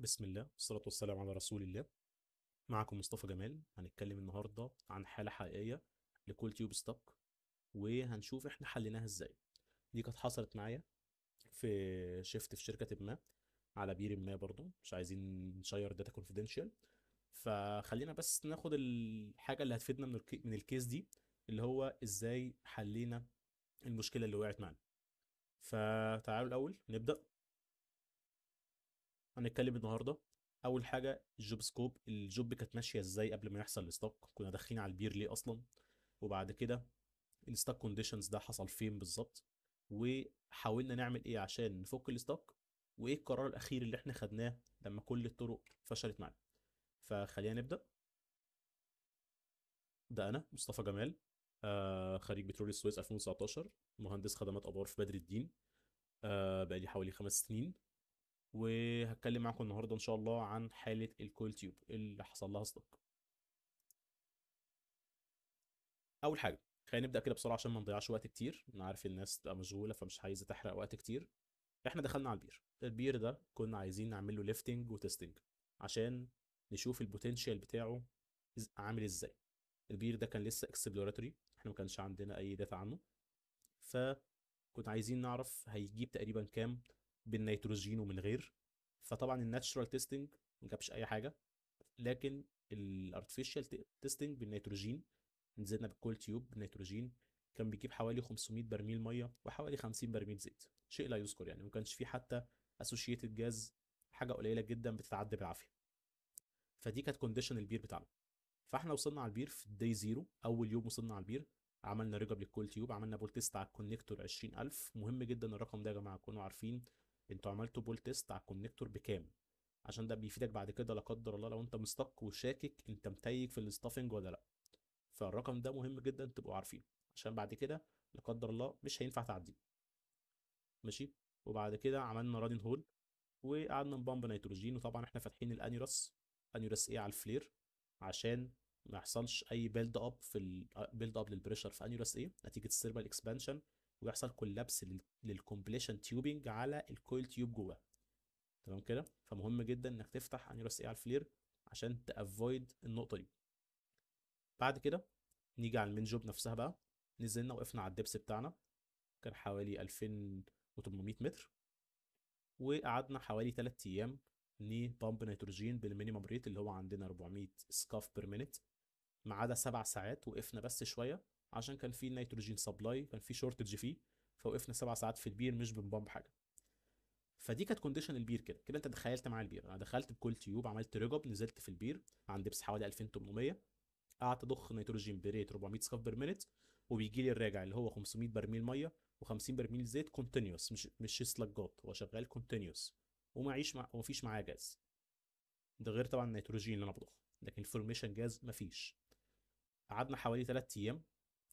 بسم الله والصلاة والسلام على رسول الله معكم مصطفى جمال هنتكلم النهاردة عن حالة حقيقية لكول تيوب ستوك وهنشوف احنا حليناها ازاي دي كانت حصلت معايا في شيفت في شركة ما على بير ما برضو مش عايزين نشير داتا كونفيدنشال فخلينا بس ناخد الحاجة اللي هتفيدنا من, الكي... من الكيس دي اللي هو ازاي حلينا المشكلة اللي وقعت معانا فتعالوا الأول نبدأ هنتكلم النهارده اول حاجه الجوب سكوب الجوب كانت ماشيه ازاي قبل ما يحصل الاستاك كنا داخلين على البير ليه اصلا وبعد كده الستاك كونديشنز ده حصل فين بالظبط وحاولنا نعمل ايه عشان نفك الستاك وايه القرار الاخير اللي احنا خدناه لما كل الطرق فشلت معانا فخلينا نبدا ده انا مصطفى جمال آه خريج بترول السويس 2019 مهندس خدمات ابار في بدر الدين آه بقالي حوالي خمس سنين وهتكلم معاكم النهارده ان شاء الله عن حاله الكول تيوب اللي حصل لها صدق اول حاجه خلينا نبدا كده بسرعه عشان ما نضيعش وقت كتير انا عارف الناس تبقى مشغوله فمش عايزه تحرق وقت كتير احنا دخلنا على البير البير ده كنا عايزين نعمل له ليفتنج وتستنج عشان نشوف البوتنشال بتاعه عامل ازاي البير ده كان لسه اكسبلوراتوري احنا ما كانش عندنا اي داتا عنه فكنا عايزين نعرف هيجيب تقريبا كام بالنيتروجين ومن غير فطبعا الناتشرال تيستنج ما جابش اي حاجه لكن الارتفيشال تيستنج بالنيتروجين نزلنا بالكول تيوب بالنيتروجين كان بيجيب حوالي 500 برميل ميه وحوالي 50 برميل زيت شيء لا يذكر يعني ما كانش فيه حتى اسوشيتد جاز حاجه قليله جدا بتتعدى بالعافيه فدي كانت كونديشن البير بتاعنا فاحنا وصلنا على البير في الداي زيرو اول يوم وصلنا على البير عملنا ريجب للكول تيوب عملنا بول تيست على الكونكتور 20000 مهم جدا الرقم ده يا جماعه تكونوا عارفين انتوا عملتوا بول تيست على الكونكتور بكام عشان ده بيفيدك بعد كده لا قدر الله لو انت مستك وشاكك انت متيج في الستافنج ولا لا فالرقم ده مهم جدا تبقوا عارفينه عشان بعد كده لا قدر الله مش هينفع تعديه ماشي وبعد كده عملنا رادين هول وقعدنا نبامب نيتروجين وطبعا احنا فاتحين الانيورس انيورس ايه على الفلير عشان ما يحصلش اي بيلد اب في البيلد اب للبريشر في انيورس ايه نتيجه السيربال اكسبانشن ويحصل كولابس للكومبليشن تيوبنج على الكويل تيوب جواه تمام كده فمهم جدا انك تفتح انيروس اي على الفلير عشان تافويد النقطه دي بعد كده نيجي على المين جوب نفسها بقى نزلنا وقفنا على الدبس بتاعنا كان حوالي 2800 متر وقعدنا حوالي 3 ايام بامب نيتروجين بالمينيمم ريت اللي هو عندنا 400 سكاف بير مينيت ما عدا 7 ساعات وقفنا بس شويه عشان كان في نيتروجين سبلاي كان في شورتج فيه فوقفنا سبع ساعات في البير مش بنبمب حاجه فدي كانت كونديشن البير كده كده انت دخلت معايا البير انا دخلت بكل تيوب عملت رجب نزلت في البير عند دبس حوالي 2800 قعدت اضخ نيتروجين بريت 400 سكاف بير مينت وبيجي لي الراجع اللي هو 500 برميل ميه و50 برميل زيت كونتينيوس مش مش سلاجات هو شغال كونتينيوس ومعيش مع ومفيش معاه جاز ده غير طبعا النيتروجين اللي انا بضخه لكن الفورميشن جاز مفيش قعدنا حوالي 3 ايام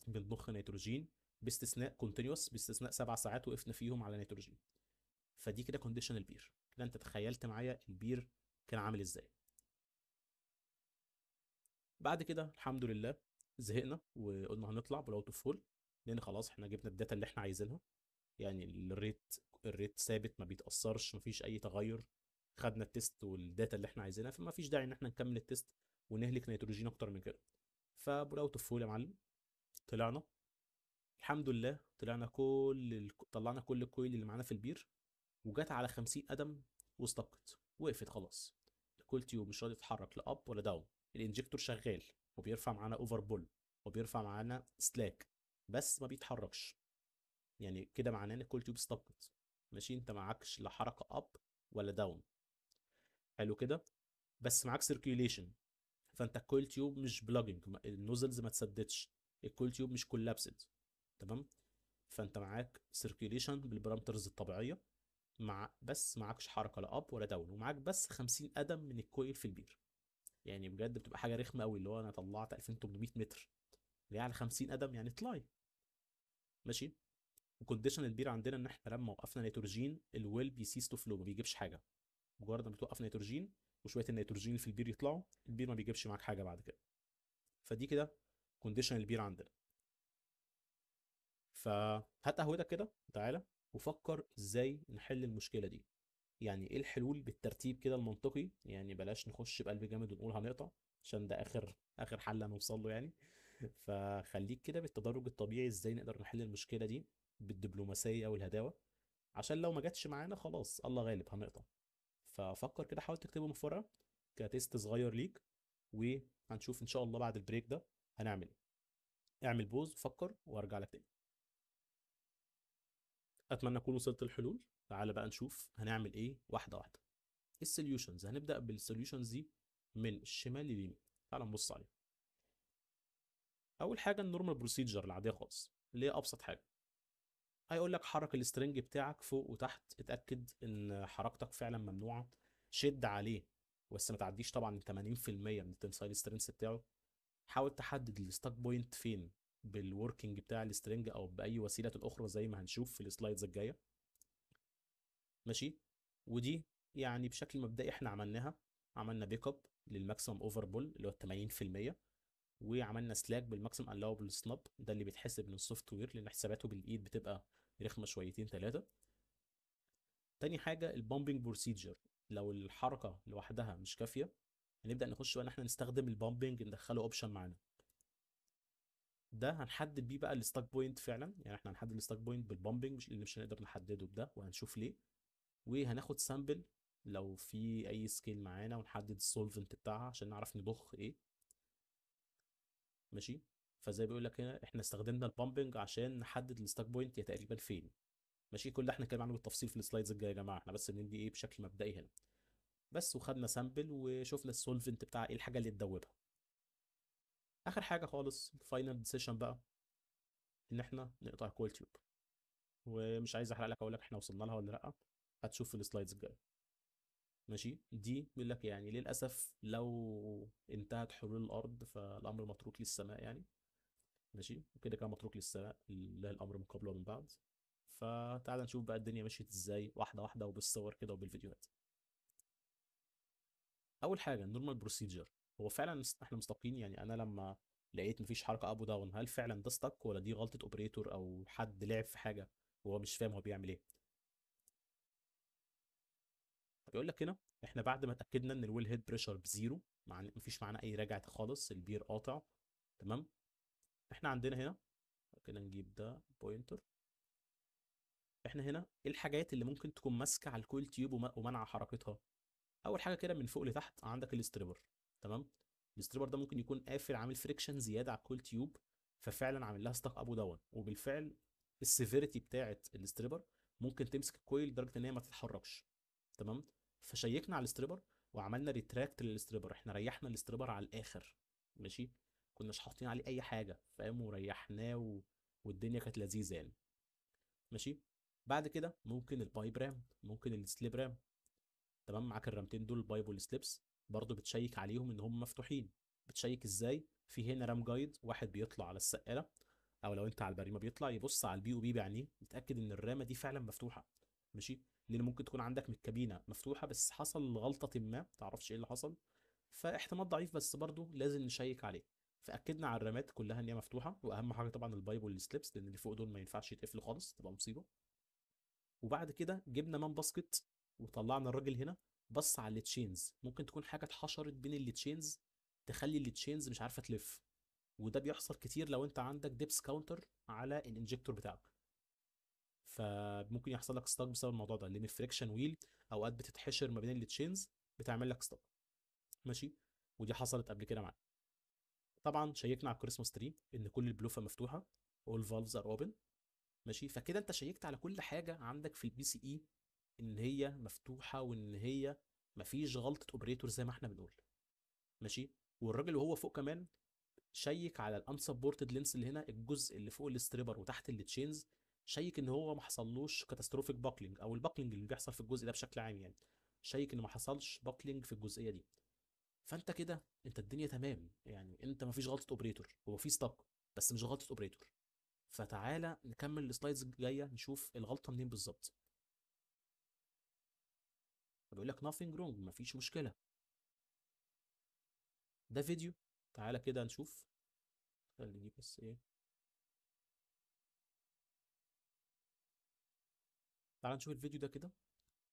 بنضخ نيتروجين باستثناء كونتينوس باستثناء سبع ساعات وقفنا فيهم على نيتروجين فدي كده كونديشن البير كده انت تخيلت معايا البير كان عامل ازاي بعد كده الحمد لله زهقنا وقلنا هنطلع بلاوت اوف فول لان خلاص احنا جبنا الداتا اللي احنا عايزينها يعني الريت الريت ثابت ما بيتاثرش ما فيش اي تغير خدنا التيست والداتا اللي احنا عايزينها فما فيش داعي ان احنا نكمل التيست ونهلك نيتروجين اكتر من كده فبلاوت اوف فول يا معلم طلعنا الحمد لله طلعنا كل ال... طلعنا كل الكويل اللي معانا في البير وجت على 50 قدم واستبقت وقفت خلاص الكول تيوب مش راضي يتحرك لا اب ولا داون الانجكتور شغال وبيرفع معانا اوفر بول وبيرفع معانا سلاك بس ما بيتحركش يعني كده معناه ان الكول تيوب استبقت ماشي انت معكش لا حركه اب ولا داون حلو كده بس معاك سيركيوليشن فانت الكويل تيوب مش بلاجنج النوزلز ما تسددش الكول تيوب مش كولابسد تمام فانت معاك سيركيليشن بالبارامترز الطبيعيه مع بس معكش حركه لا اب ولا داون ومعاك بس 50 قدم من الكويل في البير يعني بجد بتبقى حاجه رخمه قوي اللي هو انا طلعت 2800 متر جاي يعني على 50 قدم يعني طلعي ماشي وكونديشن البير عندنا ان احنا لما وقفنا نيتروجين الويل بيسيس تو فلو ما بيجيبش حاجه مجرد ما بتوقف نيتروجين وشويه النيتروجين في البير يطلعوا البير ما بيجيبش معاك حاجه بعد كده فدي كده كونديشن البير عندنا فهات قهوتك كده تعالى وفكر ازاي نحل المشكله دي يعني ايه الحلول بالترتيب كده المنطقي يعني بلاش نخش بقلب جامد ونقول هنقطع عشان ده اخر اخر حل هنوصل له يعني فخليك كده بالتدرج الطبيعي ازاي نقدر نحل المشكله دي بالدبلوماسيه والهداوه عشان لو ما جاتش معانا خلاص الله غالب هنقطع ففكر كده حاول تكتبه مفرقه كتست صغير ليك وهنشوف ان شاء الله بعد البريك ده هنعمل ايه اعمل بوز فكر وارجع لك تاني اتمنى اكون وصلت الحلول تعالى بقى نشوف هنعمل ايه واحده واحده إيه السوليوشنز هنبدا بالسوليوشنز دي من الشمال لليمين تعال نبص عليها اول حاجه النورمال بروسيجر العاديه خالص اللي هي ابسط حاجه هيقول لك حرك السترنج بتاعك فوق وتحت اتاكد ان حركتك فعلا ممنوعه شد عليه بس ما تعديش طبعا 80% من التنسايل سترينث بتاعه حاول تحدد الستاك بوينت فين بالوركينج بتاع السترنج او باي وسيله اخرى زي ما هنشوف في السلايدز الجايه ماشي ودي يعني بشكل مبدئي احنا عملناها عملنا بيك اب للماكسيمم اوفر بول اللي هو 80% وعملنا سلاك بالماكسيمم الاوبل سناب ده اللي بيتحسب من السوفت وير لان حساباته بالايد بتبقى رخمه شويتين ثلاثه تاني حاجه البامبنج بروسيجر لو الحركه لوحدها مش كافيه هنبدا نخش بقى ان احنا نستخدم البامبنج ندخله اوبشن معانا ده هنحدد بيه بقى الستاك بوينت فعلا يعني احنا هنحدد الستاك بوينت بالبامبنج مش اللي مش هنقدر نحدده بده وهنشوف ليه وهناخد سامبل لو في اي سكيل معانا ونحدد السولفنت بتاعها عشان نعرف نضخ ايه ماشي فزي بيقول لك هنا احنا استخدمنا البامبنج عشان نحدد الستاك بوينت هي تقريبا فين ماشي كل ده احنا هنتكلم عنه بالتفصيل في السلايدز الجايه يا جماعه احنا بس بندي ايه بشكل مبدئي هنا بس وخدنا سامبل وشفنا السولفنت بتاع ايه الحاجه اللي تدوبها اخر حاجه خالص فاينل ديسيشن بقى ان احنا نقطع كول تيوب ومش عايز احرق لك اقول لك احنا وصلنا لها ولا لا هتشوف في السلايدز الجايه ماشي دي بيقول لك يعني للاسف لو انتهت حلول الارض فالامر متروك للسماء يعني ماشي وكده كان متروك للسماء لله الامر من قبل ومن بعد فتعال نشوف بقى الدنيا مشيت ازاي واحده واحده وبالصور كده وبالفيديوهات اول حاجه النورمال بروسيجر هو فعلا احنا مستقين يعني انا لما لقيت مفيش حركه اب وداون هل فعلا ده ستك ولا دي غلطه اوبريتور او حد لعب في حاجه وهو مش فاهم هو بيعمل ايه بيقول لك هنا احنا بعد ما اتاكدنا ان الويل هيد بريشر بزيرو معنى مفيش معانا اي رجعه خالص البير قاطع تمام احنا عندنا هنا كده نجيب ده بوينتر احنا هنا ايه الحاجات اللي ممكن تكون ماسكه على الكويل تيوب ومنع حركتها اول حاجه كده من فوق لتحت عندك الاستريبر تمام الاستريبر ده ممكن يكون قافل عامل فريكشن زياده على كل تيوب ففعلا عامل لها ستاك اب وداون وبالفعل السيفيريتي بتاعه الاستريبر ممكن تمسك الكويل لدرجه ان هي ما تتحركش تمام فشيكنا على الاستريبر وعملنا ريتراكت للاستريبر احنا ريحنا الاستريبر على الاخر ماشي كناش حاطين عليه اي حاجه فاهم وريحناه و... والدنيا كانت لذيذه يعني ماشي بعد كده ممكن البايب رام ممكن السليب رام تمام معاك الرامتين دول البايبل سليبس برضو بتشيك عليهم ان هم مفتوحين بتشيك ازاي في هنا رام جايد واحد بيطلع على السقاله او لو انت على البريمه بيطلع يبص على البي او بي بعينيه يتاكد ان الرامه دي فعلا مفتوحه ماشي لان ممكن تكون عندك من الكابينه مفتوحه بس حصل غلطه ما تعرفش ايه اللي حصل فاحتمال ضعيف بس برضو لازم نشيك عليه فاكدنا على الرامات كلها ان هي مفتوحه واهم حاجه طبعا البايب والسليبس لان اللي فوق دول ما ينفعش يتقفلوا خالص تبقى مصيبه وبعد كده جبنا مان باسكت وطلعنا الراجل هنا بص على التشينز ممكن تكون حاجه اتحشرت بين التشينز تخلي التشينز مش عارفه تلف وده بيحصل كتير لو انت عندك ديبس كاونتر على الانجكتور بتاعك فممكن يحصل لك ستاك بسبب الموضوع ده لان الفريكشن ويل اوقات بتتحشر ما بين التشينز بتعمل لك ستاك ماشي ودي حصلت قبل كده معانا طبعا شيكنا على الكريسماس تري ان كل البلوفه مفتوحه all valves are open ماشي فكده انت شيكت على كل حاجه عندك في البي سي اي ان هي مفتوحه وان هي مفيش غلطه اوبريتور زي ما احنا بنقول ماشي والراجل وهو فوق كمان شيك على الانسبورتد لينس اللي هنا الجزء اللي فوق الاستريبر وتحت التشينز شيك ان هو ما حصلوش كاتاستروفيك باكلينج او الباكلينج اللي بيحصل في الجزء ده بشكل عام يعني شيك ان ما حصلش باكلينج في الجزئيه دي فانت كده انت الدنيا تمام يعني انت ما فيش غلطه اوبريتور هو في ستاك بس مش غلطه اوبريتور فتعالى نكمل السلايدز الجايه نشوف الغلطه منين بالظبط فبيقول لك nothing wrong مفيش مشكله ده فيديو تعالى كده نشوف خليني بس ايه تعالى نشوف الفيديو ده كده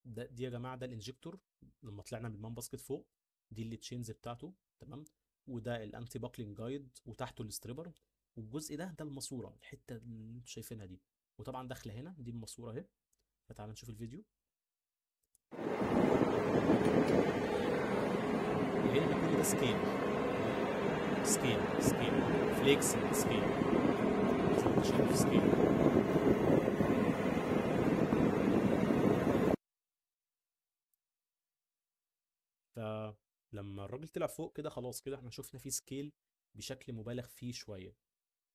ده دي يا جماعه ده الانجكتور لما طلعنا من المان باسكت فوق دي اللي تشينز بتاعته تمام وده الانتي باكلينج جايد وتحته الستريبر والجزء ده ده الماسوره الحته اللي انتم شايفينها دي وطبعا داخله هنا دي الماسوره اهي فتعالى نشوف الفيديو الهند كل ده سكيل سكيل سكيل فليكس سكيل شايف فلما الراجل طلع فوق كده خلاص كده احنا شفنا فيه سكيل بشكل مبالغ فيه شويه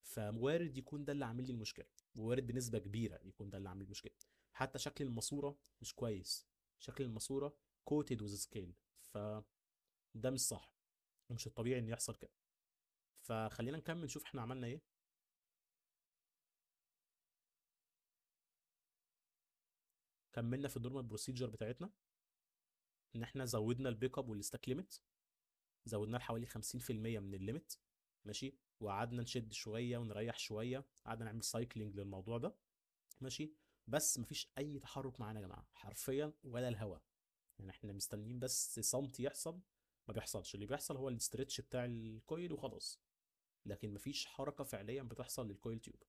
فوارد يكون ده اللي عامل لي المشكله ووارد بنسبه كبيره يكون ده اللي عامل المشكله حتى شكل الماسوره مش كويس شكل الماسوره كوتد وذ سكيل ف ده مش صح ومش الطبيعي ان يحصل كده فخلينا نكمل نشوف احنا عملنا ايه كملنا في النورمال بروسيجر بتاعتنا ان احنا زودنا البيك اب والستاك ليميت زودناه لحوالي 50% من الليميت ماشي وقعدنا نشد شويه ونريح شويه قعدنا نعمل سايكلينج للموضوع ده ماشي بس مفيش اي تحرك معانا يا جماعه حرفيا ولا الهوا يعني احنا مستنيين بس صمت يحصل ما بيحصلش اللي بيحصل هو الاسترتش بتاع الكويل وخلاص لكن مفيش حركه فعليا بتحصل للكويل تيوب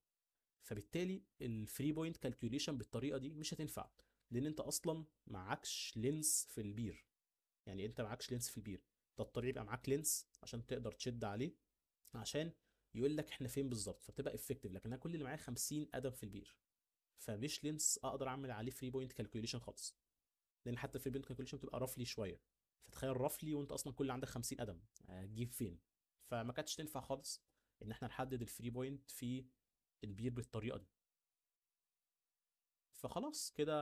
فبالتالي الفري بوينت كالكوليشن بالطريقه دي مش هتنفع لان انت اصلا معكش لينس في البير يعني انت معكش لينس في البير تضطر يبقى معاك لينس عشان تقدر تشد عليه عشان يقول لك احنا فين بالظبط فبتبقى افكتيف لكن انا كل اللي معايا 50 ادم في البير فمش لينس اقدر اعمل عليه فري بوينت كالكوليشن خالص لان حتى الفري بوينت كالكوليشن بتبقى رفلي شويه فتخيل رفلي وانت اصلا كل عندك 50 قدم هتجيب آه، فين فما كانتش تنفع خالص ان احنا نحدد الفري بوينت في البير بالطريقه دي فخلاص كده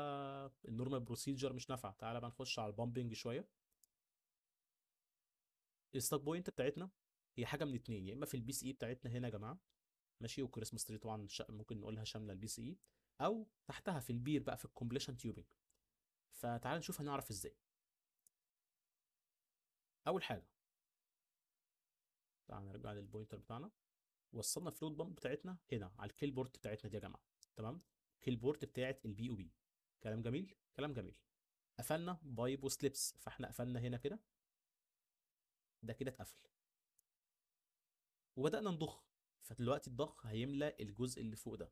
النورمال بروسيجر مش نافعه تعالى بقى نخش على البامبنج شويه الستاك بوينت بتاعتنا هي حاجه من اتنين يا اما في البي سي اي e بتاعتنا هنا يا جماعه ماشي والكريسماس تري طبعا ممكن نقولها شامله البي سي اي او تحتها في البير بقى في الكومبليشن تيوبنج فتعال نشوف هنعرف ازاي اول حاجه تعال نرجع للبوينتر بتاعنا وصلنا فلوت بامب بتاعتنا هنا على الكيل بورت بتاعتنا دي يا جماعه تمام كيل بورت بتاعت البي او بي كلام جميل كلام جميل قفلنا بايب وسليبس فاحنا قفلنا هنا كده ده كده اتقفل وبدانا نضخ فدلوقتي الضخ هيملى الجزء اللي فوق ده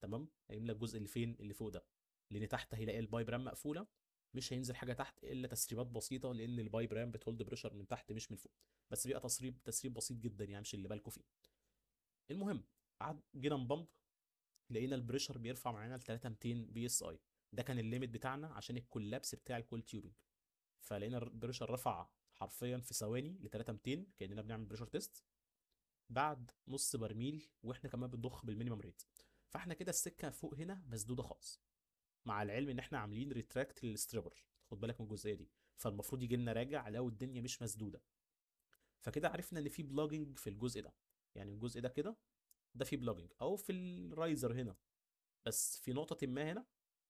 تمام هيملى الجزء اللي فين اللي فوق ده لان تحت هيلاقي البايب رام مقفوله مش هينزل حاجه تحت الا تسريبات بسيطه لان البايب رام بتهولد بريشر من تحت مش من فوق بس بيبقى تسريب تسريب بسيط جدا يعني مش اللي بالكم فيه المهم قعد جينا نبمب لقينا البريشر بيرفع معانا ل 3200 بي اس اي ده كان الليميت بتاعنا عشان الكولابس بتاع الكول تيوبنج فلقينا البريشر رفع حرفيا في ثواني ل 3200 كاننا بنعمل بريشر تيست بعد نص برميل واحنا كمان بنضخ بالمينيمم ريت فاحنا كده السكه فوق هنا مسدوده خالص مع العلم ان احنا عاملين ريتراكت للستريبر خد بالك من الجزئيه دي فالمفروض يجي لنا راجع لو الدنيا مش مسدوده فكده عرفنا ان في بلوجنج في الجزء ده يعني الجزء ده كده ده في بلوجنج او في الرايزر هنا بس في نقطه ما هنا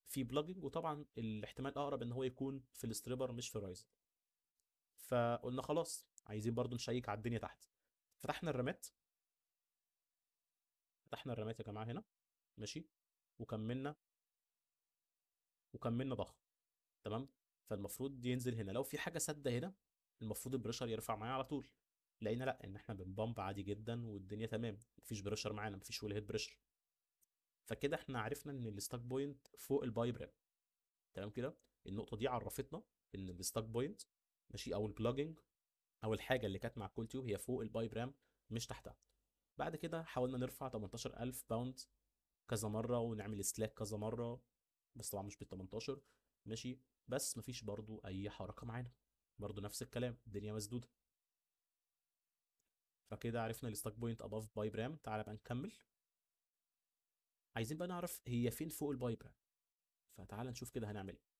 في بلوجنج وطبعا الاحتمال الاقرب ان هو يكون في الستريبر مش في الرايزر فقلنا خلاص عايزين برضو نشيك على الدنيا تحت فتحنا الرامات فتحنا الرامات يا جماعه هنا ماشي وكملنا وكملنا ضخ تمام فالمفروض ينزل هنا لو في حاجه سده هنا المفروض البريشر يرفع معايا على طول لقينا لا ان احنا بنبمب عادي جدا والدنيا تمام مفيش بريشر معانا مفيش ولا هيد بريشر فكده احنا عرفنا ان الستاك بوينت فوق الباي برام تمام كده النقطه دي عرفتنا ان الستاك بوينت ماشي او البلاجنج او الحاجه اللي كانت مع الكول هي فوق الباي برام مش تحتها بعد كده حاولنا نرفع 18000 باوند كذا مره ونعمل سلاك كذا مره بس طبعا مش بال 18 ماشي بس مفيش برضو اي حركه معانا برضو نفس الكلام الدنيا مسدوده فكده عرفنا الستاك بوينت اباف باي برام تعالى بقى نكمل عايزين بقى نعرف هي فين فوق الباي برام فتعالى نشوف كده هنعمل ايه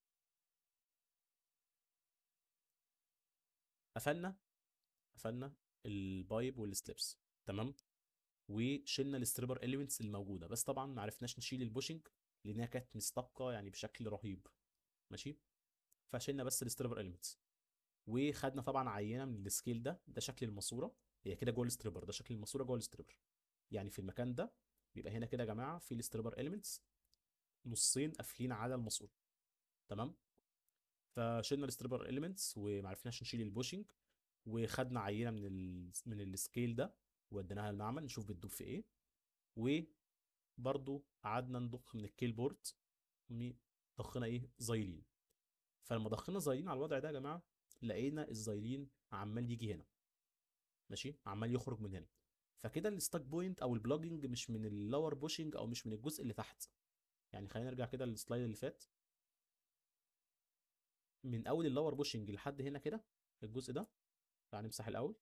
قفلنا قفلنا البايب والسليبس تمام وشلنا الستريبر اليمنتس الموجوده بس طبعا ما عرفناش نشيل البوشنج لانها كانت مستبقه يعني بشكل رهيب ماشي فشلنا بس الستريبر اليمنتس وخدنا طبعا عينه من السكيل ده ده شكل الماسوره هي كده جوه الستريبر ده شكل الماسوره جوه الستريبر يعني في المكان ده بيبقى هنا كده يا جماعه في الستريبر اليمنتس نصين قافلين على الماسوره تمام فشلنا الستريبر اليمنتس وما عرفناش نشيل البوشنج وخدنا عينه من ال من السكيل ده وديناها المعمل نشوف بتدوب في ايه وبرضو قعدنا نضخ من الكيلبورد ضخنا ايه زايلين فلما ضخنا زايلين على الوضع ده يا جماعه لقينا الزايلين عمال يجي هنا ماشي عمال يخرج من هنا فكده الستاك بوينت او البلوجنج مش من اللور بوشنج او مش من الجزء اللي تحت يعني خلينا نرجع كده للسلايد اللي فات من اول اللور بوشنج لحد هنا كده الجزء ده تعال نمسح الاول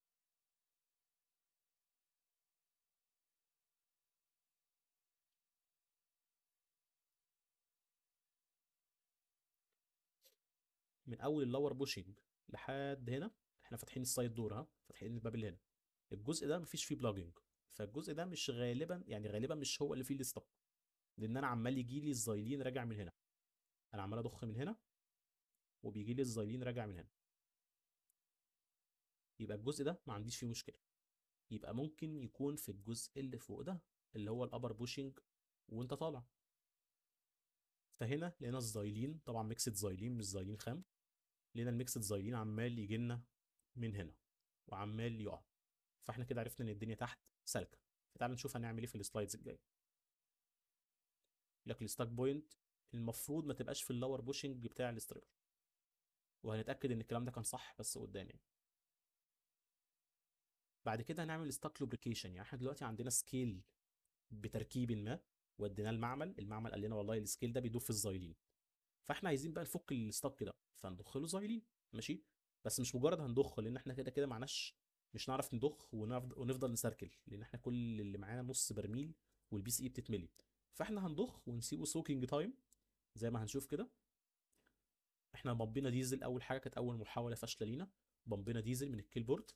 من اول اللور بوشنج لحد هنا احنا فاتحين السايد دور ها فاتحين الباب اللي هنا الجزء ده مفيش فيه بلاجنج فالجزء ده مش غالبا يعني غالبا مش هو اللي فيه الاستق لان انا عمال يجي لي الزايلين راجع من هنا انا عمال اضخ من هنا وبيجي لي الزايلين راجع من هنا يبقى الجزء ده ما عنديش فيه مشكله يبقى ممكن يكون في الجزء اللي فوق ده اللي هو الابر بوشنج وانت طالع فهنا لقينا الزايلين طبعا ميكسد زايلين مش زايلين خام لقينا الميكس ديزاينين عمال يجي لنا من هنا وعمال يقع فاحنا كده عرفنا ان الدنيا تحت سالكه فتعال نشوف هنعمل ايه في السلايدز الجايه لك الستاك بوينت المفروض ما تبقاش في اللور بوشنج بتاع الاستريبر وهنتاكد ان الكلام ده كان صح بس قدام يعني بعد كده هنعمل ستاك لوبريكيشن يعني احنا دلوقتي عندنا سكيل بتركيب ما وديناه المعمل المعمل قال لنا والله السكيل ده بيدوب في الزايلين فاحنا عايزين بقى نفك الستاك ده فهنضخ له زايلين ماشي بس مش مجرد هنضخ لان احنا كده كده معناش مش نعرف نضخ ونفضل نسركل لان احنا كل اللي معانا نص برميل والبي سي اي بتتملي فاحنا هنضخ ونسيبه سوكينج تايم زي ما هنشوف كده احنا بمبينا ديزل اول حاجه كانت اول محاوله فاشله لينا بمبينا ديزل من بورد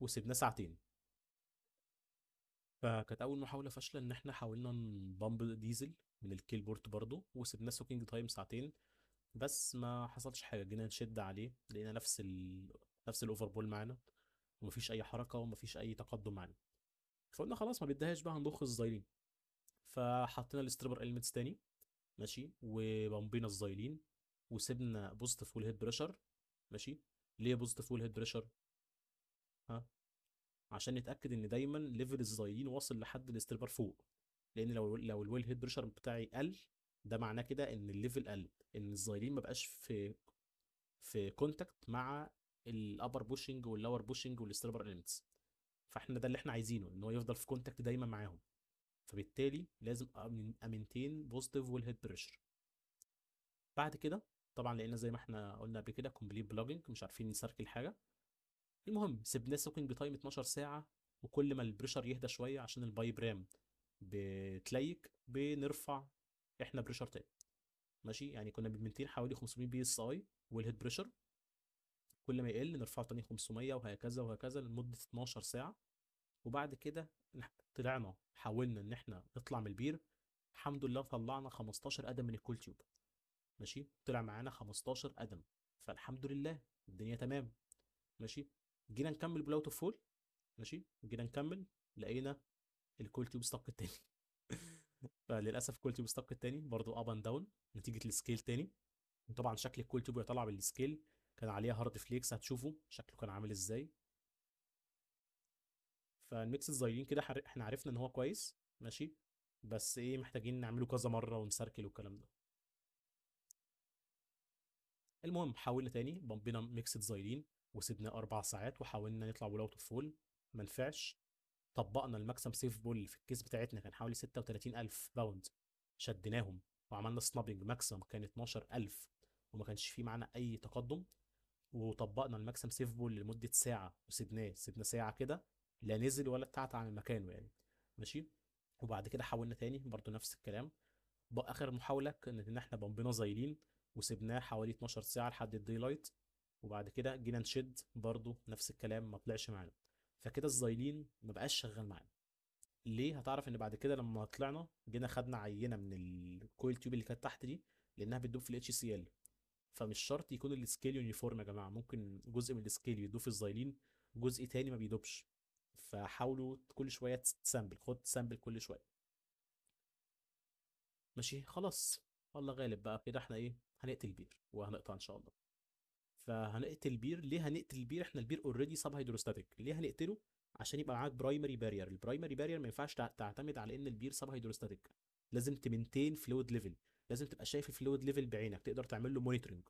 وسيبناه ساعتين فكانت اول محاوله فاشله ان احنا حاولنا نبمب ديزل من الكيل بورت برضه وسبناه سوكينج تايم ساعتين بس ما حصلش حاجه جينا نشد عليه لقينا نفس ال... نفس الاوفر بول معانا ومفيش اي حركه ومفيش اي تقدم معانا فقلنا خلاص ما بيدهاش بقى هنضخ الزايلين فحطينا الاستربر المنتس تاني ماشي وبمبينا الزايلين وسيبنا بوزيتيف هيد بريشر ماشي ليه بوزيتيف هيد بريشر ها عشان نتاكد ان دايما ليفل الزايدين واصل لحد الاستربار فوق لان لو لو الويل هيد بريشر بتاعي قل ده معناه كده ان الليفل قل ان الزايدين ما بقاش في في كونتاكت مع الابر بوشنج واللور بوشنج والاستربر اليمنتس فاحنا ده اللي احنا عايزينه ان هو يفضل في كونتاكت دايما معاهم فبالتالي لازم امينتين بوزيتيف هيد بريشر بعد كده طبعا لان زي ما احنا قلنا قبل كده كومبليت بلوجنج مش عارفين نسركل حاجه المهم سيبناه سوكينج بتايم 12 ساعه وكل ما البريشر يهدى شويه عشان البايب بتليك بنرفع احنا بريشر تاني ماشي يعني كنا بنمنتين حوالي 500 بي اس اي والهيد بريشر كل ما يقل نرفعه تاني 500 وهكذا وهكذا لمده 12 ساعه وبعد كده طلعنا حاولنا ان احنا نطلع من البير الحمد لله طلعنا 15 قدم من الكول تيوب ماشي طلع معانا 15 قدم فالحمد لله الدنيا تمام ماشي جينا نكمل بلاوت اوف فول ماشي جينا نكمل لقينا الكول تيوب ستك التاني فللاسف الكول تيوب ستك التاني برضو اب اند داون نتيجه السكيل تاني طبعا شكل الكول تيوب طالع بالسكيل كان عليها هارد فليكس هتشوفوا شكله كان عامل ازاي فالميكس الزايلين كده احنا عرفنا ان هو كويس ماشي بس ايه محتاجين نعمله كذا مره ونسركل والكلام ده المهم حاولنا تاني بمبينا ميكس زايلين وسيبنا اربع ساعات وحاولنا نطلع اوف فول ما نفعش طبقنا الماكسيم سيف بول في الكيس بتاعتنا كان حوالي 36000 باوند شدناهم وعملنا سنابنج ماكسيم كان 12000 وما كانش فيه معانا اي تقدم وطبقنا الماكسيم سيف بول لمده ساعه وسبناه سبنا ساعه كده لا نزل ولا اتعتع عن مكانه يعني ماشي وبعد كده حاولنا تاني برضو نفس الكلام اخر محاوله كانت ان احنا بمبنا زايلين وسبناه حوالي 12 ساعه لحد الدي لايت وبعد كده جينا نشد برضو نفس الكلام ما طلعش معانا فكده الزايلين ما بقاش شغال معانا ليه هتعرف ان بعد كده لما طلعنا جينا خدنا عينه من الكويل تيوب اللي كانت تحت دي لانها بتدوب في الاتش سي ال فمش شرط يكون السكيل يونيفورم يا جماعه ممكن جزء من السكيل يدوب في الزايلين جزء تاني ما بيدوبش فحاولوا كل شويه تسامبل خد سامبل كل شويه ماشي خلاص الله غالب بقى كده احنا ايه هنقتل بير وهنقطع ان شاء الله فهنقتل بير ليه هنقتل بير احنا البير اوريدي سب هيدروستاتيك ليه هنقتله عشان يبقى معاك برايمري بارير البرايمري بارير ما ينفعش تعتمد على ان البير سب هيدروستاتيك لازم تمنتين فلويد ليفل لازم تبقى شايف الفلويد ليفل بعينك تقدر تعمل له مونيتورنج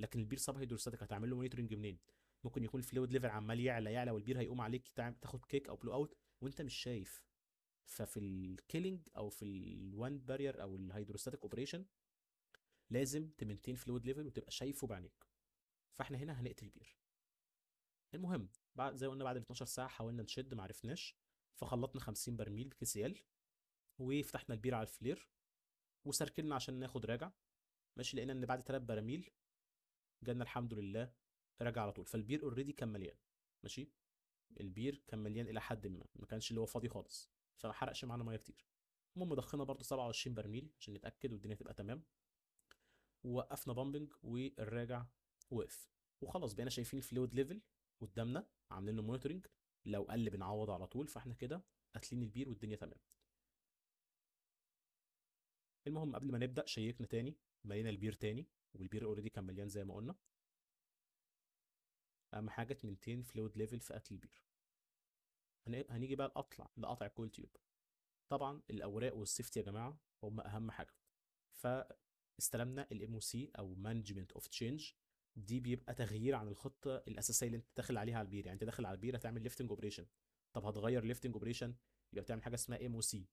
لكن البير سب هيدروستاتيك هتعمل له مونيتورنج منين ممكن يكون الفلويد ليفل عمال يعلى يعلى والبير هيقوم عليك تاخد كيك او بلو اوت وانت مش شايف ففي الكيلينج او في الوان بارير او الهيدروستاتيك اوبريشن لازم تمنتين فلويد ليفل وتبقى شايفه بعينيك فاحنا هنا هنقتل بير المهم بعد زي ما قلنا بعد ال 12 ساعه حاولنا نشد ما عرفناش فخلطنا 50 برميل كسيال وفتحنا البير على الفلير وسركلنا عشان ناخد راجع ماشي لقينا ان بعد 3 براميل جالنا الحمد لله راجع على طول فالبير اوريدي كان مليان ماشي البير كان مليان الى حد ما ما كانش اللي هو فاضي خالص فما حرقش معانا ميه كتير المهم ضخينا برضه 27 برميل عشان نتاكد والدنيا تبقى تمام ووقفنا بامبنج والراجع وقف وخلاص بقينا شايفين الفلويد ليفل قدامنا عاملين له مونيتورنج لو قل بنعوض على طول فاحنا كده قاتلين البير والدنيا تمام المهم قبل ما نبدا شيكنا تاني ملينا البير تاني والبير اوريدي كان مليان زي ما قلنا اهم حاجه 200 فلويد ليفل في قتل البير هنيجي بقى لاطلع لقطع الكول تيوب طبعا الاوراق والسيفتي يا جماعه هم اهم حاجه فاستلمنا الام او سي او مانجمنت اوف تشينج دي بيبقى تغيير عن الخطه الاساسيه اللي انت داخل عليها على البير يعني انت داخل على البير هتعمل ليفتنج اوبريشن طب هتغير ليفتنج اوبريشن يبقى بتعمل حاجه اسمها ام او سي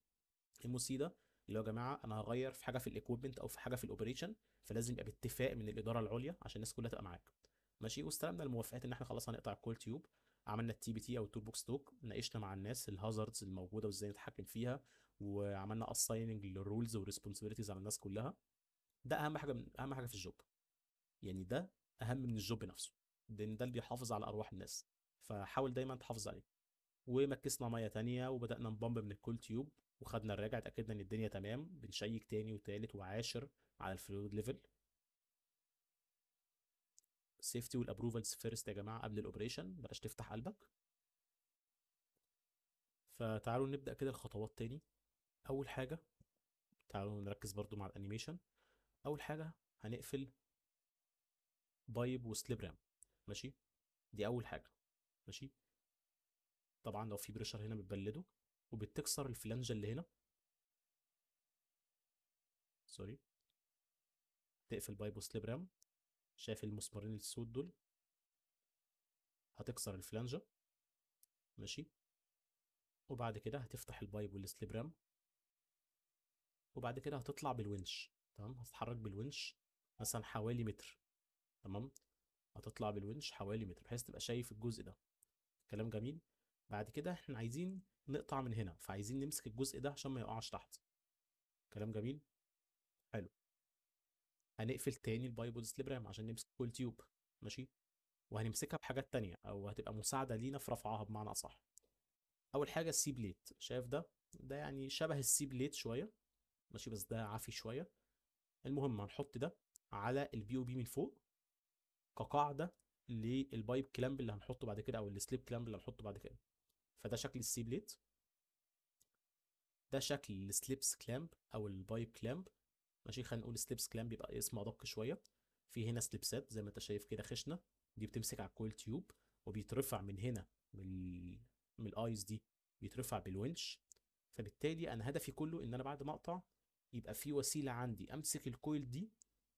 ام او سي ده اللي هو يا جماعه انا هغير في حاجه في الاكويبمنت او في حاجه في الاوبريشن فلازم يبقى باتفاق من الاداره العليا عشان الناس كلها تبقى معاك ماشي واستلمنا الموافقات ان احنا خلاص هنقطع الكول تيوب عملنا التي بي تي او التول بوكس توك ناقشنا مع الناس الهازاردز الموجوده وازاي نتحكم فيها وعملنا اسايننج للرولز والريسبونسبيلتيز على الناس كلها ده اهم حاجه اهم حاجه في الجوب يعني ده اهم من الجوب نفسه لان ده اللي بيحافظ على ارواح الناس فحاول دايما تحافظ عليه ومكسنا ميه تانية وبدانا نبمب من الكول تيوب وخدنا الراجع اتاكدنا ان الدنيا تمام بنشيك تاني وتالت وعاشر على الفلويد ليفل سيفتي والابروفلز فيرست يا جماعه قبل الاوبريشن بلاش تفتح قلبك فتعالوا نبدا كده الخطوات تاني اول حاجه تعالوا نركز برضو مع الانيميشن اول حاجه هنقفل بايب وسليب رام ماشي دي اول حاجه ماشي طبعا لو في بريشر هنا بتبلده وبتكسر الفلانجه اللي هنا سوري تقفل بايب وسليب رام شايف المسمارين السود دول هتكسر الفلانجه ماشي وبعد كده هتفتح البايب والسليب رام وبعد كده هتطلع بالونش تمام هتتحرك بالونش مثلا حوالي متر تمام هتطلع بالونش حوالي متر بحيث تبقى شايف الجزء ده كلام جميل بعد كده احنا عايزين نقطع من هنا فعايزين نمسك الجزء ده عشان ما يقعش تحت كلام جميل حلو هنقفل تاني البايبول سليب رام عشان نمسك كل تيوب ماشي وهنمسكها بحاجات تانية او هتبقى مساعدة لينا في رفعها بمعنى اصح اول حاجة السي بليت شايف ده ده يعني شبه السي بليت شوية ماشي بس ده عافي شوية المهم هنحط ده على البي او بي من فوق كقاعده للبايب كلامب اللي هنحطه بعد كده او السليب كلامب اللي هنحطه بعد كده فده شكل السي بليت ده شكل السليبس كلامب او البايب كلامب ماشي خلينا نقول سليبس كلامب يبقى اسم ادق شويه في هنا سليبسات زي ما انت شايف كده خشنه دي بتمسك على الكويل تيوب وبيترفع من هنا من من الايز دي بيترفع بالونش فبالتالي انا هدفي كله ان انا بعد ما اقطع يبقى في وسيله عندي امسك الكويل دي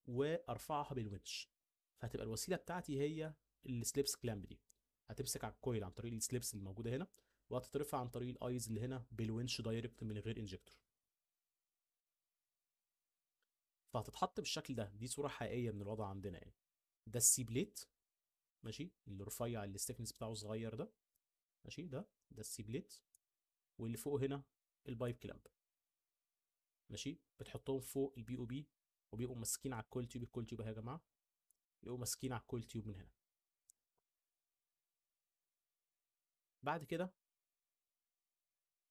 وارفعها بالونش فهتبقى الوسيله بتاعتي هي السليبس كلامب دي هتمسك على الكويل عن طريق السليبس اللي موجوده هنا وهتترفع عن طريق الايز اللي هنا بالونش دايركت من غير انجكتور فهتتحط بالشكل ده دي صوره حقيقيه من الوضع عندنا يعني ده السي بليت ماشي اللي رفيع اللي الستيفنس بتاعه صغير ده ماشي ده ده السي بليت واللي فوق هنا البايب كلامب ماشي بتحطهم فوق البي او بي وبيبقوا ماسكين على الكول تيوب الكول تيوب اهي يا جماعه يقوم ماسكين على الكويل تيوب من هنا بعد كده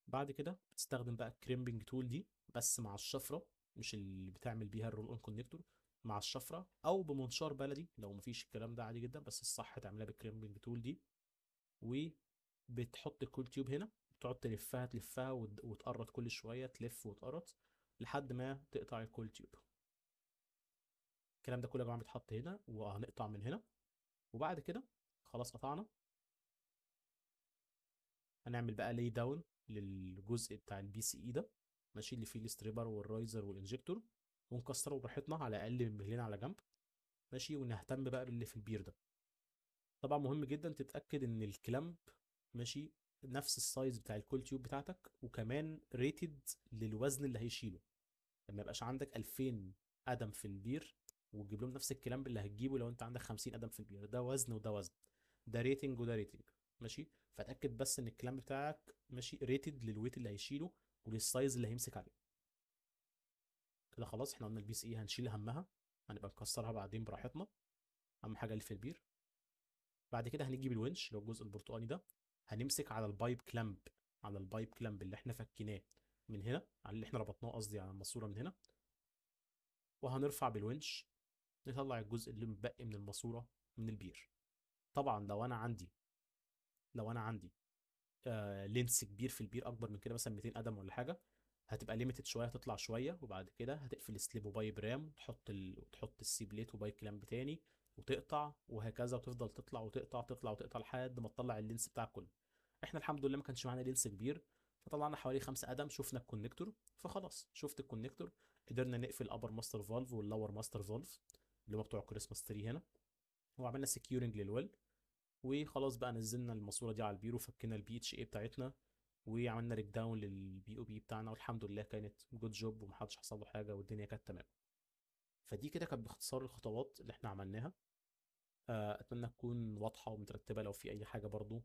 بعد كده بتستخدم بقى الكريمبنج تول دي بس مع الشفره مش اللي بتعمل بيها الرول اون كونكتور مع الشفره او بمنشار بلدي لو مفيش الكلام ده عادي جدا بس الصح تعملها بالكريمبنج تول دي وبتحط الكول تيوب هنا تقعد تلفها تلفها وتقرط كل شويه تلف وتقرط لحد ما تقطع الكول تيوب الكلام ده كله يا جماعه بيتحط هنا وهنقطع من هنا وبعد كده خلاص قطعنا هنعمل بقى لي داون للجزء بتاع البي سي اي e ده ماشي اللي فيه الستريبر والرايزر والانجكتور ونكسره براحتنا على الاقل من مهلين على جنب ماشي ونهتم بقى باللي في البير ده طبعا مهم جدا تتاكد ان الكلامب ماشي نفس السايز بتاع الكول تيوب بتاعتك وكمان ريتد للوزن اللي هيشيله لما يبقاش عندك 2000 ادم في البير وتجيب لهم نفس الكلام اللي هتجيبه لو انت عندك 50 قدم في البير يعني ده وزن وده وزن ده ريتنج وده ريتنج ماشي فتاكد بس ان الكلام بتاعك ماشي ريتد للويت اللي هيشيله وللسايز اللي هيمسك عليه كده خلاص احنا قلنا البي سي e هنشيل همها هنبقى نكسرها بعدين براحتنا اهم حاجه اللي في البير بعد كده هنجيب الونش اللي هو الجزء البرتقالي ده هنمسك على البايب كلامب على البايب كلامب اللي احنا فكيناه من هنا على اللي احنا ربطناه قصدي على الماسوره من هنا وهنرفع بالونش نطلع الجزء اللي متبقي من الماسوره من البير طبعا لو انا عندي لو انا عندي آه لينس كبير في البير اكبر من كده مثلا 200 قدم ولا حاجه هتبقى ليميتد شويه هتطلع شويه وبعد كده هتقفل السليب وباي برام وتحط ال... وتحط السي بليت وبايب كلامب تاني وتقطع وهكذا وتفضل تطلع وتقطع تطلع وتقطع لحد ما تطلع اللينس بتاعك كله احنا الحمد لله ما كانش معانا لينس كبير فطلعنا حوالي خمسة قدم شفنا الكونكتور فخلاص شفت الكونكتور قدرنا نقفل الابر ماستر فالف واللور ماستر فالف اللي هو بتوع كريسماس تري هنا وعملنا سكيورنج للويل وخلاص بقى نزلنا الماسوره دي على البيرو فكنا البي اتش اي بتاعتنا وعملنا ريك داون للبي او بي بتاعنا والحمد لله كانت جود جوب ومحدش حصل له حاجه والدنيا كانت تمام فدي كده كانت باختصار الخطوات اللي احنا عملناها آه، اتمنى تكون واضحه ومترتبه لو في اي حاجه برضو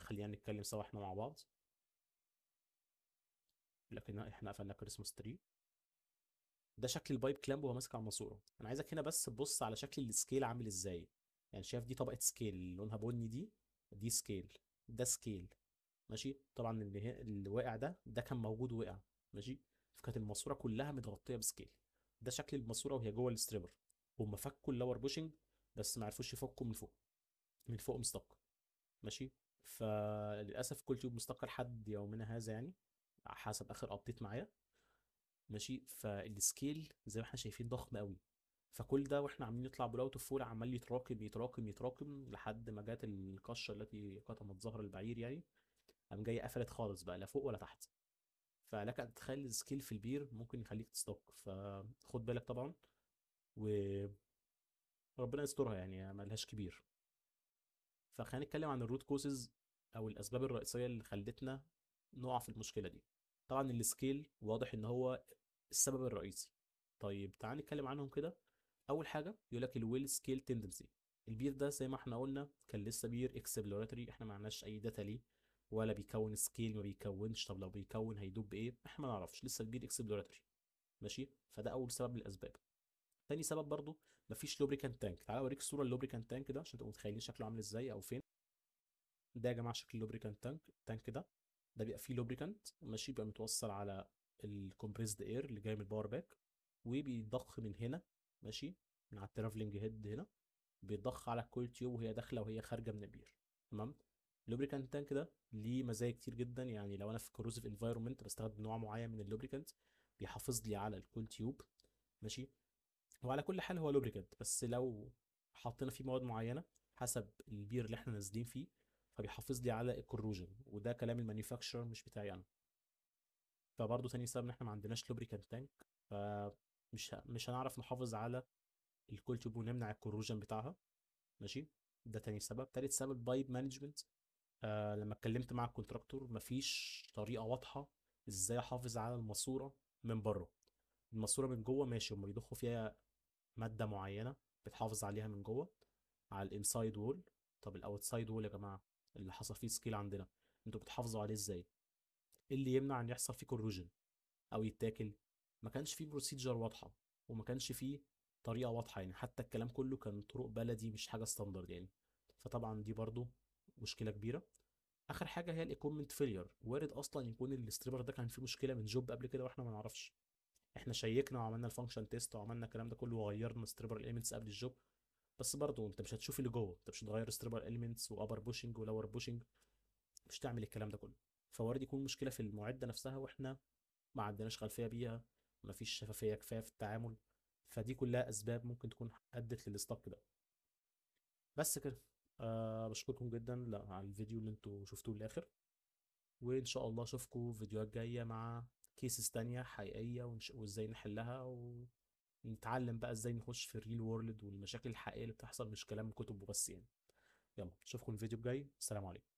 خلينا نتكلم سوا احنا مع بعض لكن احنا قفلنا كريسماس تري ده شكل البايب كلامب وهو ماسك على الماسوره انا عايزك هنا بس تبص على شكل السكيل عامل ازاي يعني شايف دي طبقه سكيل لونها بني دي دي سكيل ده سكيل ماشي طبعا اللي, اللي واقع ده ده كان موجود وقع ماشي فكانت الماسوره كلها متغطيه بسكيل ده شكل الماسوره وهي جوه الستريبر هم فكوا اللور بوشنج بس ما عرفوش يفكوا من فوق من فوق مستق ماشي فللاسف كل تيوب مستقر حد يومنا هذا يعني حسب اخر ابديت معايا ماشي فالسكيل زي ما احنا شايفين ضخم قوي فكل ده واحنا عاملين نطلع اوف فور عمال يتراكم يتراكم يتراكم لحد ما جت القشه التي قطمت ظهر البعير يعني قام جايه قفلت خالص بقى لا فوق ولا تحت فلك ان تتخيل السكيل في البير ممكن يخليك تستوك فخد بالك طبعا و ربنا يسترها يعني ملهاش كبير فخلينا نتكلم عن الروت كوسز او الاسباب الرئيسيه اللي خلتنا نقع في المشكله دي طبعا السكيل واضح ان هو السبب الرئيسي طيب تعال نتكلم عنهم كده اول حاجه يقول لك الويل سكيل تندنسي البير ده زي ما احنا قلنا كان لسه بير اكسبلوراتوري احنا ما عندناش اي داتا ليه ولا بيكون سكيل ما بيكونش طب لو بيكون هيدوب ايه احنا ما نعرفش لسه البير اكسبلوراتوري ماشي فده اول سبب من الاسباب تاني سبب برضو مفيش لوبريكانت تانك تعال اوريك صوره اللوبريكانت تانك ده عشان تبقوا متخيلين شكله عامل ازاي او فين ده يا جماعه شكل اللوبريكانت تانك التانك ده ده بيبقى فيه لوبريكانت ماشي بيبقى متوصل على الكومبريسد اير اللي جاي من الباور باك وبيضخ من هنا ماشي من على الترافلنج هيد هنا بيضخ على الكويل تيوب وهي داخله وهي خارجه من البير تمام اللوبريكانت تانك ده ليه مزايا كتير جدا يعني لو انا في كروزف انفايرمنت بستخدم نوع معين من اللوبريكانت بيحافظ لي على الكول تيوب ماشي وعلى كل حال هو لوبريكانت بس لو حطينا فيه مواد معينه حسب البير اللي احنا نازلين فيه فبيحافظ لي على الكروجن وده كلام المانيفاكتشر مش بتاعي انا فبرضه تاني سبب ان احنا ما عندناش لوبريكانت تانك فمش مش هنعرف نحافظ على الكول تيوب ونمنع الكروجن بتاعها ماشي ده تاني سبب تالت سبب بايب مانجمنت آه لما اتكلمت مع الكونتراكتور مفيش طريقه واضحه ازاي احافظ على الماسوره من بره الماسوره من جوه ماشي هم بيضخوا فيها ماده معينه بتحافظ عليها من جوه على الانسايد وول طب الاوتسايد وول يا جماعه اللي حصل فيه سكيل عندنا انتوا بتحافظوا عليه ازاي اللي يمنع ان يحصل فيه كوروجن او يتاكل ما كانش فيه بروسيجر واضحه وما كانش فيه طريقه واضحه يعني حتى الكلام كله كان طرق بلدي مش حاجه ستاندرد يعني فطبعا دي برضو مشكله كبيره اخر حاجه هي الايكومنت فيلير وارد اصلا يكون الاستريبر ده كان فيه مشكله من جوب قبل كده واحنا ما نعرفش احنا شيكنا وعملنا الفانكشن تيست وعملنا الكلام ده كله وغيرنا ستريبر اليمنتس قبل الجوب بس برضه انت مش هتشوف اللي جوه انت مش هتغير ستريبر اليمنتس وابر بوشنج ولور بوشنج مش تعمل الكلام ده كله فوارد يكون مشكله في المعده نفسها واحنا ما عندناش خلفيه بيها ما فيش شفافيه كفايه في التعامل فدي كلها اسباب ممكن تكون ادت للاستاك ده بس كده أه بشكركم جدا على الفيديو اللي انتوا شفتوه للاخر وان شاء الله اشوفكم فيديوهات جايه مع كيسز تانية حقيقيه وازاي نحلها ونتعلم بقى ازاي نخش في الريل وورلد والمشاكل الحقيقيه اللي بتحصل مش كلام كتب وبس يعني يلا اشوفكم الفيديو الجاي السلام عليكم